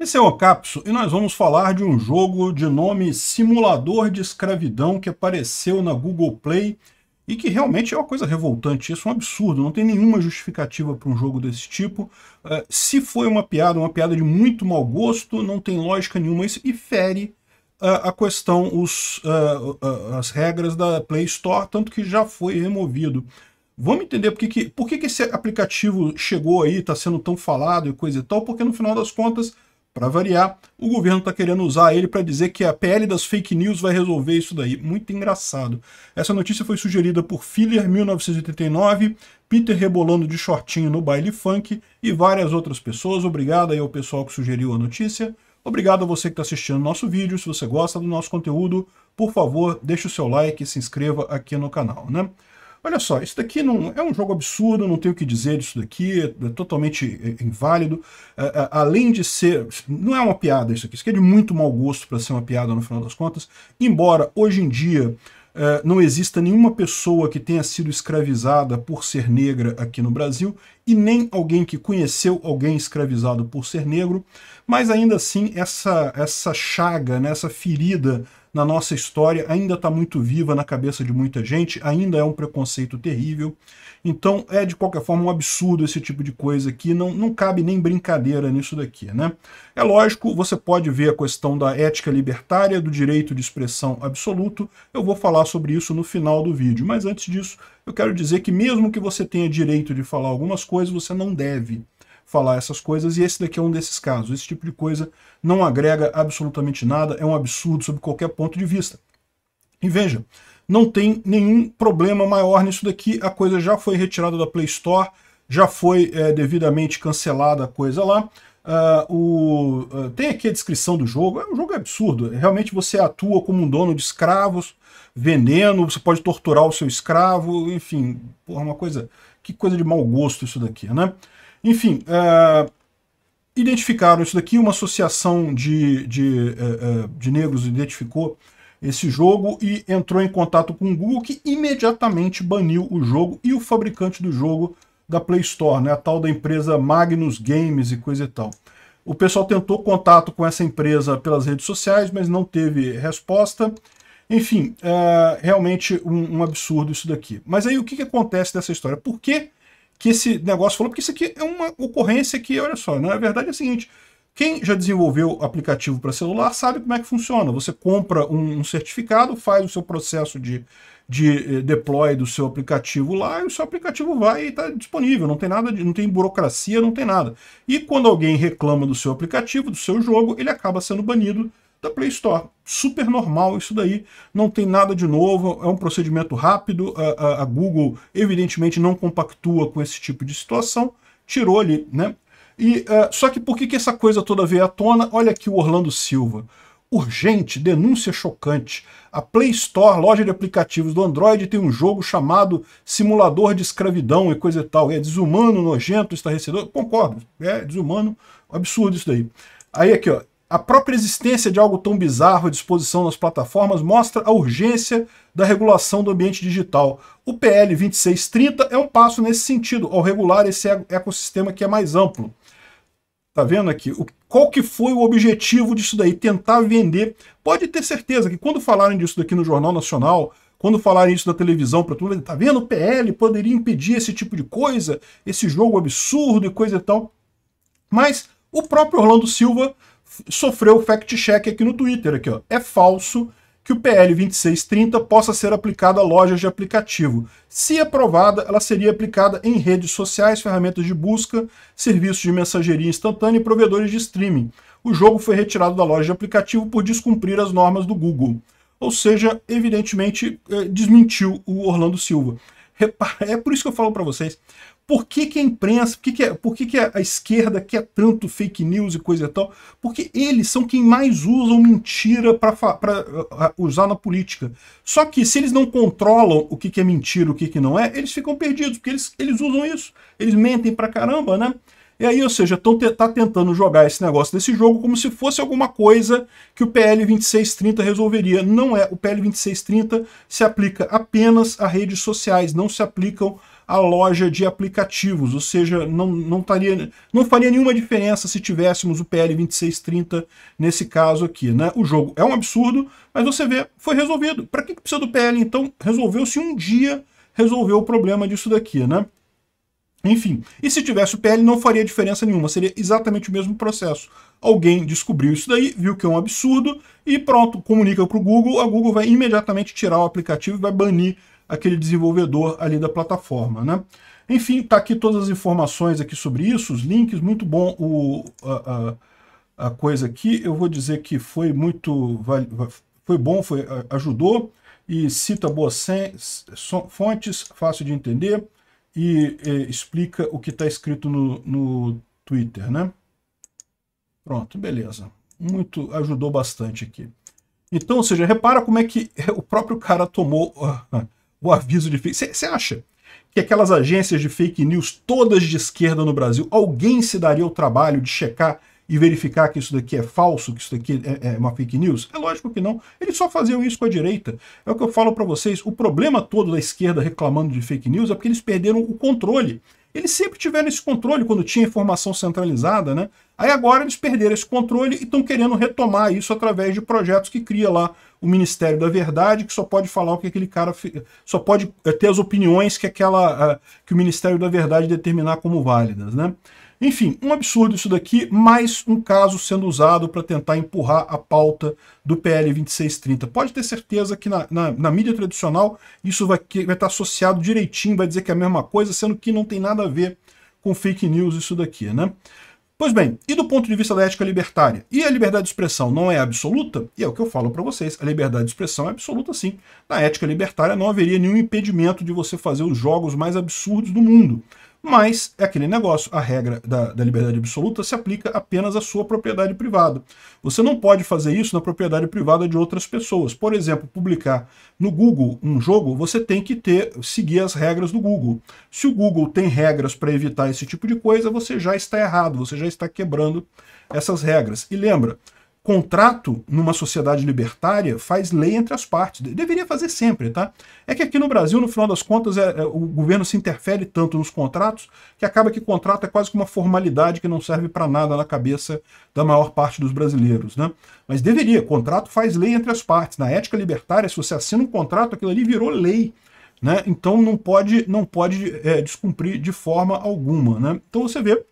Esse é o Capso e nós vamos falar de um jogo de nome Simulador de Escravidão que apareceu na Google Play e que realmente é uma coisa revoltante, isso é um absurdo, não tem nenhuma justificativa para um jogo desse tipo. Uh, se foi uma piada, uma piada de muito mau gosto, não tem lógica nenhuma isso e fere uh, a questão, os, uh, as regras da Play Store, tanto que já foi removido. Vamos entender por que, que, por que, que esse aplicativo chegou aí, está sendo tão falado e coisa e tal, porque no final das contas para variar, o governo está querendo usar ele para dizer que a PL das fake news vai resolver isso daí. Muito engraçado. Essa notícia foi sugerida por Filler 1989, Peter rebolando de shortinho no baile funk e várias outras pessoas. Obrigado aí ao pessoal que sugeriu a notícia. Obrigado a você que está assistindo nosso vídeo. Se você gosta do nosso conteúdo, por favor, deixe o seu like e se inscreva aqui no canal, né? Olha só, isso daqui não é um jogo absurdo, não tenho o que dizer disso daqui, é totalmente é, inválido. É, é, além de ser. Não é uma piada isso aqui, isso aqui é de muito mau gosto para ser uma piada no final das contas. Embora hoje em dia é, não exista nenhuma pessoa que tenha sido escravizada por ser negra aqui no Brasil, e nem alguém que conheceu alguém escravizado por ser negro, mas ainda assim essa, essa chaga, né, essa ferida na nossa história ainda está muito viva na cabeça de muita gente, ainda é um preconceito terrível. Então é de qualquer forma um absurdo esse tipo de coisa aqui, não, não cabe nem brincadeira nisso daqui. Né? É lógico, você pode ver a questão da ética libertária, do direito de expressão absoluto, eu vou falar sobre isso no final do vídeo, mas antes disso eu quero dizer que mesmo que você tenha direito de falar algumas coisas, você não deve falar essas coisas, e esse daqui é um desses casos. Esse tipo de coisa não agrega absolutamente nada, é um absurdo sob qualquer ponto de vista. E veja, não tem nenhum problema maior nisso daqui, a coisa já foi retirada da Play Store, já foi é, devidamente cancelada a coisa lá. Uh, o, uh, tem aqui a descrição do jogo, o é jogo é absurdo, realmente você atua como um dono de escravos, vendendo, você pode torturar o seu escravo, enfim, porra, uma coisa que coisa de mau gosto isso daqui, né? Enfim, é, identificaram isso daqui, uma associação de, de, é, é, de negros identificou esse jogo e entrou em contato com o Google, que imediatamente baniu o jogo e o fabricante do jogo da Play Store, né, a tal da empresa Magnus Games e coisa e tal. O pessoal tentou contato com essa empresa pelas redes sociais, mas não teve resposta. Enfim, uh, realmente um, um, absurdo isso daqui. Mas aí o que, que acontece dessa história? Por que, que esse negócio falou? Porque isso aqui é uma ocorrência que, olha só, na né? verdade é o seguinte, quem já desenvolveu aplicativo para celular sabe como é que funciona. Você compra um, um certificado, faz o seu processo de, de eh, deploy do seu aplicativo lá e o seu aplicativo vai e está disponível. Não tem nada, de, não tem burocracia, não tem nada. E quando alguém reclama do seu aplicativo, do seu jogo, ele acaba sendo banido da Play Store. Super normal isso daí, não tem nada de novo, é um procedimento rápido, a, a, a Google evidentemente não compactua com esse tipo de situação, tirou ali, né? E, uh, só que por que, que essa coisa toda veio à tona? Olha aqui o Orlando Silva. Urgente, denúncia chocante. A Play Store, loja de aplicativos do Android, tem um jogo chamado Simulador de Escravidão e coisa e tal. É desumano, nojento, estarrecedor. Concordo, é desumano, absurdo isso daí. Aí aqui, ó, a própria existência de algo tão bizarro à disposição nas plataformas mostra a urgência da regulação do ambiente digital. O PL 2630 é um passo nesse sentido, ao regular esse ecossistema que é mais amplo. Tá vendo aqui? O, qual que foi o objetivo disso daí? Tentar vender. Pode ter certeza que quando falarem disso daqui no Jornal Nacional, quando falarem isso da televisão para tudo, tá vendo? O PL poderia impedir esse tipo de coisa, esse jogo absurdo e coisa e tal. Mas o próprio Orlando Silva sofreu fact-check aqui no Twitter, aqui, ó. É falso que o PL 2630 possa ser aplicado a lojas de aplicativo. Se aprovada, ela seria aplicada em redes sociais, ferramentas de busca, serviços de mensageria instantânea e provedores de streaming. O jogo foi retirado da loja de aplicativo por descumprir as normas do Google. Ou seja, evidentemente, eh, desmentiu o Orlando Silva. Repara, é por isso que eu falo para vocês. Por que, que a imprensa, por, que, que, por que, que a esquerda quer tanto fake news e coisa e tal? Porque eles são quem mais usam mentira para usar na política. Só que se eles não controlam o que, que é mentira o que, que não é, eles ficam perdidos, porque eles, eles usam isso. Eles mentem para caramba, né? E aí, ou seja, estão tá tentando jogar esse negócio desse jogo como se fosse alguma coisa que o PL 2630 resolveria. Não é. O PL 2630 se aplica apenas a redes sociais, não se aplicam à loja de aplicativos, ou seja, não, não, taria, não faria nenhuma diferença se tivéssemos o PL 2630 nesse caso aqui. Né? O jogo é um absurdo, mas você vê, foi resolvido. Para que, que precisa do PL, então? Resolveu-se um dia, resolveu o problema disso daqui. Né? Enfim, e se tivesse o PL não faria diferença nenhuma, seria exatamente o mesmo processo. Alguém descobriu isso daí, viu que é um absurdo e pronto, comunica para o Google, a Google vai imediatamente tirar o aplicativo e vai banir aquele desenvolvedor ali da plataforma, né? Enfim, tá aqui todas as informações aqui sobre isso, os links, muito bom o, a, a, a coisa aqui. Eu vou dizer que foi muito... foi bom, foi, ajudou e cita boas fontes, fácil de entender e explica o que está escrito no, no Twitter, né? Pronto, beleza. Muito, ajudou bastante aqui. Então, ou seja, repara como é que o próprio cara tomou uh, o aviso de fake. Você acha que aquelas agências de fake news, todas de esquerda no Brasil, alguém se daria o trabalho de checar e verificar que isso daqui é falso, que isso daqui é, é uma fake news? É lógico que não. Eles só faziam isso com a direita. É o que eu falo para vocês. O problema todo da esquerda reclamando de fake news é porque eles perderam o controle. Eles sempre tiveram esse controle quando tinha informação centralizada, né? Aí agora eles perderam esse controle e estão querendo retomar isso através de projetos que cria lá o Ministério da Verdade, que só pode falar o que aquele cara só pode eh, ter as opiniões que aquela eh, que o Ministério da Verdade determinar como válidas, né? Enfim, um absurdo isso daqui, mais um caso sendo usado para tentar empurrar a pauta do PL 2630. Pode ter certeza que na, na, na mídia tradicional isso vai estar tá associado direitinho, vai dizer que é a mesma coisa, sendo que não tem nada a ver com fake news isso daqui, né? Pois bem, e do ponto de vista da ética libertária? E a liberdade de expressão não é absoluta? E é o que eu falo para vocês, a liberdade de expressão é absoluta sim. Na ética libertária não haveria nenhum impedimento de você fazer os jogos mais absurdos do mundo mas é aquele negócio, a regra da, da, liberdade absoluta se aplica apenas à sua propriedade privada. Você não pode fazer isso na propriedade privada de outras pessoas. Por exemplo, publicar no Google um jogo, você tem que ter seguir as regras do Google. Se o Google tem regras para evitar esse tipo de coisa, você já está errado, você já está quebrando essas regras. E lembra, Contrato numa sociedade libertária faz lei entre as partes. Deveria fazer sempre, tá? É que aqui no Brasil, no final das contas, é, é, o governo se interfere tanto nos contratos que acaba que contrato é quase que uma formalidade que não serve para nada na cabeça da maior parte dos brasileiros, né? Mas deveria. Contrato faz lei entre as partes. Na ética libertária, se você assina um contrato, aquilo ali virou lei. Né? Então não pode, não pode é, descumprir de forma alguma. Né? Então você vê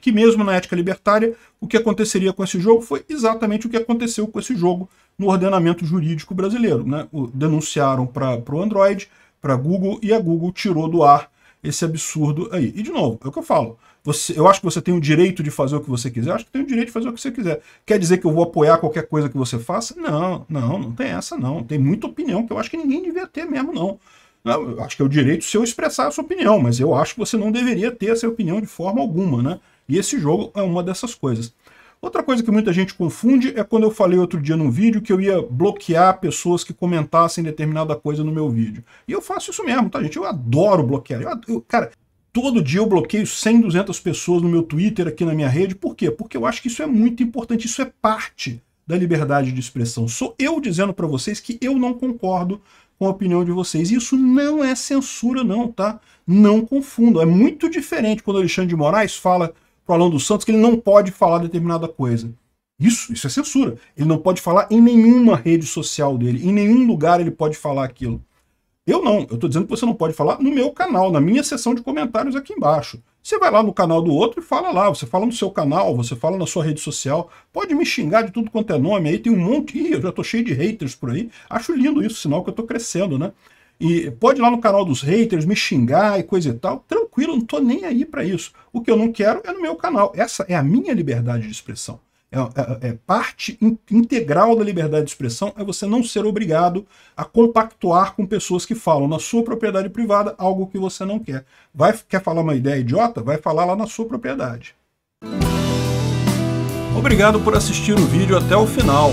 que mesmo na ética libertária, o que aconteceria com esse jogo foi exatamente o que aconteceu com esse jogo no ordenamento jurídico brasileiro. Né? O, denunciaram para o Android, para a Google, e a Google tirou do ar esse absurdo aí. E, de novo, é o que eu falo. Você, eu acho que você tem o direito de fazer o que você quiser. Eu acho que tem o direito de fazer o que você quiser. Quer dizer que eu vou apoiar qualquer coisa que você faça? Não, não, não tem essa, não. Tem muita opinião que eu acho que ninguém devia ter mesmo, não. Eu acho que é o direito seu expressar a sua opinião, mas eu acho que você não deveria ter essa opinião de forma alguma, né? E esse jogo é uma dessas coisas. Outra coisa que muita gente confunde é quando eu falei outro dia num vídeo que eu ia bloquear pessoas que comentassem determinada coisa no meu vídeo. E eu faço isso mesmo, tá gente? Eu adoro bloquear. Eu, eu, cara, todo dia eu bloqueio 100, 200 pessoas no meu Twitter, aqui na minha rede. Por quê? Porque eu acho que isso é muito importante, isso é parte da liberdade de expressão. Sou eu dizendo para vocês que eu não concordo com a opinião de vocês. Isso não é censura não, tá? Não confundam. É muito diferente quando o Alexandre de Moraes fala para o Alan dos Santos que ele não pode falar determinada coisa. Isso, isso é censura. Ele não pode falar em nenhuma rede social dele, em nenhum lugar ele pode falar aquilo. Eu não, eu estou dizendo que você não pode falar no meu canal, na minha seção de comentários aqui embaixo. Você vai lá no canal do outro e fala lá, você fala no seu canal, você fala na sua rede social, pode me xingar de tudo quanto é nome, aí tem um monte, Ih, eu já estou cheio de haters por aí, acho lindo isso, sinal que eu estou crescendo, né? E pode ir lá no canal dos haters me xingar e coisa e tal. Tranquilo, não tô nem aí para isso. O que eu não quero é no meu canal. Essa é a minha liberdade de expressão. É, é, é parte in, integral da liberdade de expressão é você não ser obrigado a compactuar com pessoas que falam na sua propriedade privada algo que você não quer. Vai, quer falar uma ideia idiota? Vai falar lá na sua propriedade. Obrigado por assistir o vídeo até o final.